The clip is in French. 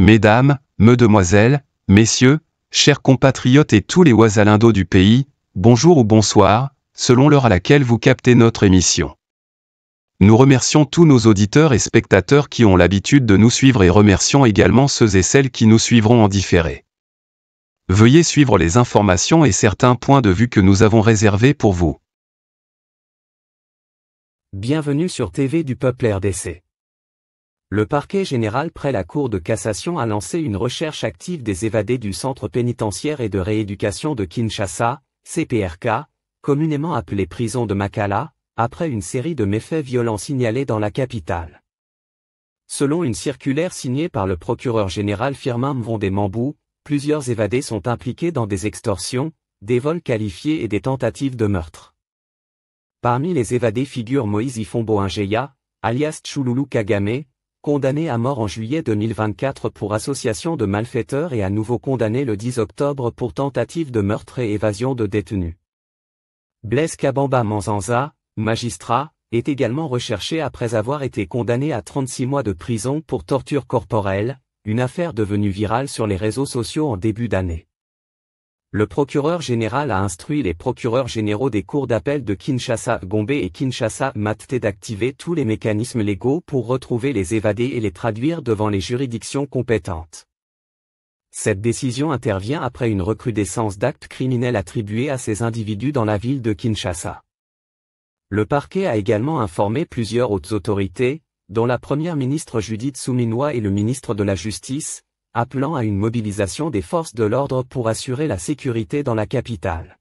Mesdames, Mesdemoiselles, Messieurs, chers compatriotes et tous les oisalindos du pays, bonjour ou bonsoir, selon l'heure à laquelle vous captez notre émission. Nous remercions tous nos auditeurs et spectateurs qui ont l'habitude de nous suivre et remercions également ceux et celles qui nous suivront en différé. Veuillez suivre les informations et certains points de vue que nous avons réservés pour vous. Bienvenue sur TV du Peuple RDC. Le parquet général près la Cour de cassation a lancé une recherche active des évadés du centre pénitentiaire et de rééducation de Kinshasa, CPRK, communément appelé prison de Makala, après une série de méfaits violents signalés dans la capitale. Selon une circulaire signée par le procureur général Firmin Vondemambou, plusieurs évadés sont impliqués dans des extorsions, des vols qualifiés et des tentatives de meurtre. Parmi les évadés figurent Moïse Ifombo alias Tchouloulou Kagame, condamné à mort en juillet 2024 pour association de malfaiteurs et à nouveau condamné le 10 octobre pour tentative de meurtre et évasion de détenus. Blaise Kabamba Manzanza, magistrat, est également recherché après avoir été condamné à 36 mois de prison pour torture corporelle, une affaire devenue virale sur les réseaux sociaux en début d'année. Le procureur général a instruit les procureurs généraux des cours d'appel de Kinshasa Gombe et Kinshasa matte d'activer tous les mécanismes légaux pour retrouver les évadés et les traduire devant les juridictions compétentes. Cette décision intervient après une recrudescence d'actes criminels attribués à ces individus dans la ville de Kinshasa. Le parquet a également informé plusieurs hautes autorités, dont la première ministre Judith Souminwa et le ministre de la Justice, appelant à une mobilisation des forces de l'ordre pour assurer la sécurité dans la capitale.